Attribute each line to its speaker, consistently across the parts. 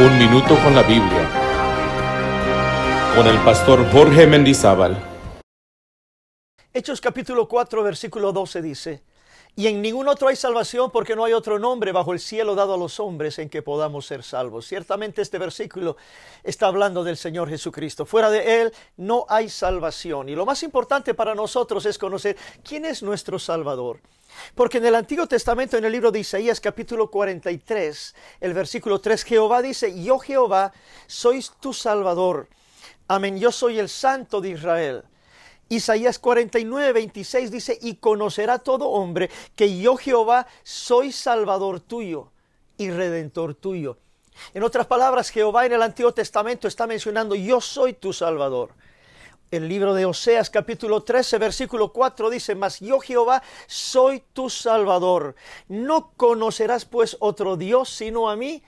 Speaker 1: Un minuto con la Biblia. Con el pastor Jorge Mendizábal. Hechos capítulo 4, versículo 12 dice, y en ningún otro hay salvación porque no hay otro nombre bajo el cielo dado a los hombres en que podamos ser salvos. Ciertamente este versículo está hablando del Señor Jesucristo. Fuera de Él no hay salvación. Y lo más importante para nosotros es conocer quién es nuestro Salvador. Porque en el Antiguo Testamento, en el libro de Isaías capítulo 43, el versículo 3, Jehová dice, yo Jehová sois tu Salvador. Amén, yo soy el Santo de Israel. Isaías 49, 26 dice, y conocerá todo hombre que yo Jehová soy salvador tuyo y redentor tuyo. En otras palabras, Jehová en el Antiguo Testamento está mencionando, yo soy tu salvador. El libro de Oseas capítulo 13 versículo 4 dice, mas yo Jehová soy tu salvador. No conocerás pues otro Dios sino a mí,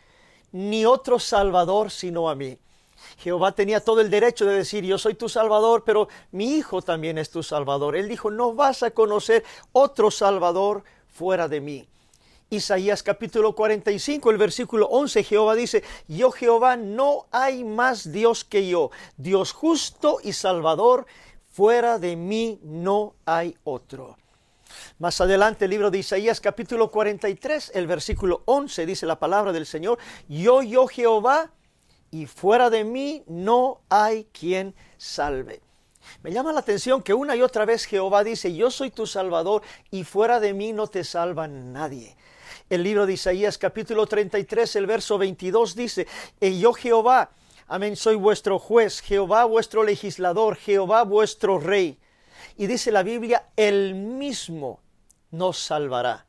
Speaker 1: ni otro salvador sino a mí. Jehová tenía todo el derecho de decir, yo soy tu Salvador, pero mi hijo también es tu Salvador. Él dijo, no vas a conocer otro Salvador fuera de mí. Isaías capítulo 45, el versículo 11, Jehová dice, yo Jehová no hay más Dios que yo, Dios justo y Salvador, fuera de mí no hay otro. Más adelante el libro de Isaías capítulo 43, el versículo 11 dice la palabra del Señor, yo, yo Jehová, y fuera de mí no hay quien salve. Me llama la atención que una y otra vez Jehová dice, yo soy tu salvador y fuera de mí no te salva nadie. El libro de Isaías capítulo 33, el verso 22 dice, y e yo Jehová, amén, soy vuestro juez, Jehová vuestro legislador, Jehová vuestro rey. Y dice la Biblia, el mismo nos salvará.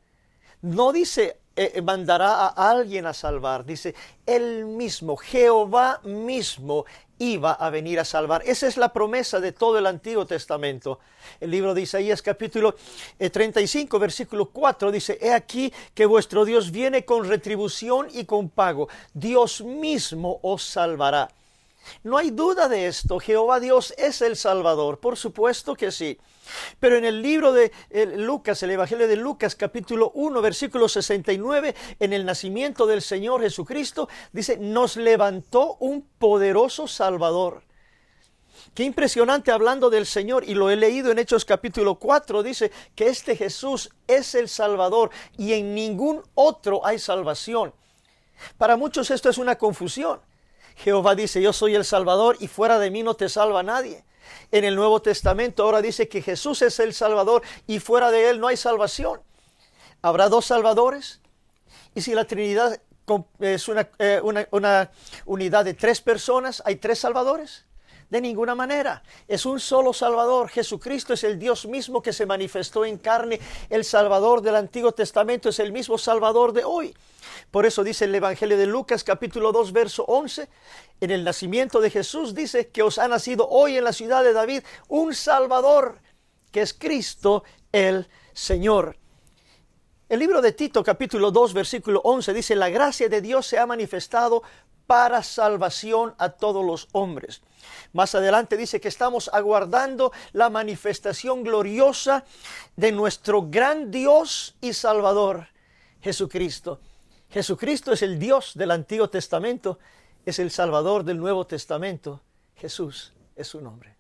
Speaker 1: No dice eh, eh, mandará a alguien a salvar. Dice, Él mismo, Jehová mismo iba a venir a salvar. Esa es la promesa de todo el Antiguo Testamento. El libro de Isaías capítulo 35, eh, versículo 4 dice, He aquí que vuestro Dios viene con retribución y con pago. Dios mismo os salvará. No hay duda de esto, Jehová Dios es el Salvador, por supuesto que sí. Pero en el libro de Lucas, el Evangelio de Lucas capítulo 1, versículo 69, en el nacimiento del Señor Jesucristo, dice, nos levantó un poderoso Salvador. Qué impresionante hablando del Señor, y lo he leído en Hechos capítulo 4, dice que este Jesús es el Salvador y en ningún otro hay salvación. Para muchos esto es una confusión. Jehová dice, yo soy el Salvador y fuera de mí no te salva nadie. En el Nuevo Testamento ahora dice que Jesús es el Salvador y fuera de él no hay salvación. ¿Habrá dos salvadores? Y si la Trinidad es eh, una, unidad de tres personas, ¿hay tres salvadores? De ninguna manera. Es un solo Salvador. Jesucristo es el Dios mismo que se manifestó en carne. El Salvador del Antiguo Testamento es el mismo Salvador de hoy. Por eso dice el Evangelio de Lucas capítulo 2 verso 11. En el nacimiento de Jesús dice que os ha nacido hoy en la ciudad de David un Salvador que es Cristo el Señor. El libro de Tito capítulo 2 versículo 11 dice, la gracia de Dios se ha manifestado para salvación a todos los hombres. Más adelante dice que estamos aguardando la manifestación gloriosa de nuestro gran Dios y Salvador, Jesucristo. Jesucristo es el Dios del Antiguo Testamento, es el Salvador del Nuevo Testamento. Jesús es su nombre.